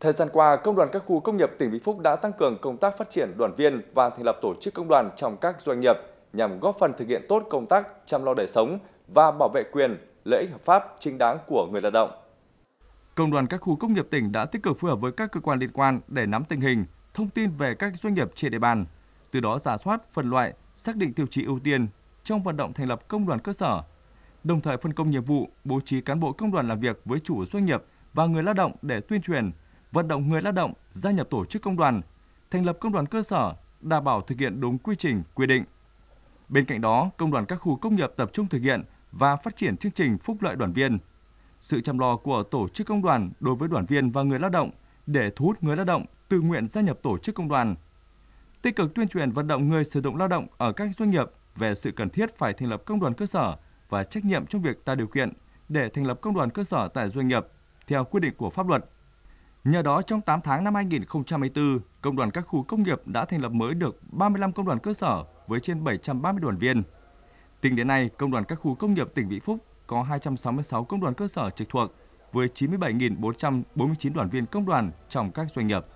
Thời gian qua, Công đoàn các khu công nghiệp tỉnh Vĩnh Phúc đã tăng cường công tác phát triển đoàn viên và thành lập tổ chức công đoàn trong các doanh nghiệp nhằm góp phần thực hiện tốt công tác chăm lo đời sống và bảo vệ quyền, lợi ích hợp pháp chính đáng của người lao động. Công đoàn các khu công nghiệp tỉnh đã tích cực phối hợp với các cơ quan liên quan để nắm tình hình, thông tin về các doanh nghiệp trên địa bàn, từ đó giả soát, phân loại, xác định tiêu chí ưu tiên trong vận động thành lập công đoàn cơ sở, đồng thời phân công nhiệm vụ, bố trí cán bộ công đoàn làm việc với chủ doanh nghiệp và người lao động để tuyên truyền, vận động người lao động gia nhập tổ chức công đoàn, thành lập công đoàn cơ sở, đảm bảo thực hiện đúng quy trình, quy định. Bên cạnh đó, công đoàn các khu công nghiệp tập trung thực hiện và phát triển chương trình phúc lợi đoàn viên. Sự chăm lo của tổ chức công đoàn đối với đoàn viên và người lao động để thu hút người lao động tự nguyện gia nhập tổ chức công đoàn. Tích cực tuyên truyền vận động người sử dụng lao động ở các doanh nghiệp về sự cần thiết phải thành lập công đoàn cơ sở và trách nhiệm trong việc tạo điều kiện để thành lập công đoàn cơ sở tại doanh nghiệp theo quy định của pháp luật Nhờ đó, trong 8 tháng năm 2024, Công đoàn các khu công nghiệp đã thành lập mới được 35 công đoàn cơ sở với trên 730 đoàn viên. Tính đến nay, Công đoàn các khu công nghiệp tỉnh Vĩnh Phúc có 266 công đoàn cơ sở trực thuộc với 97.449 đoàn viên công đoàn trong các doanh nghiệp.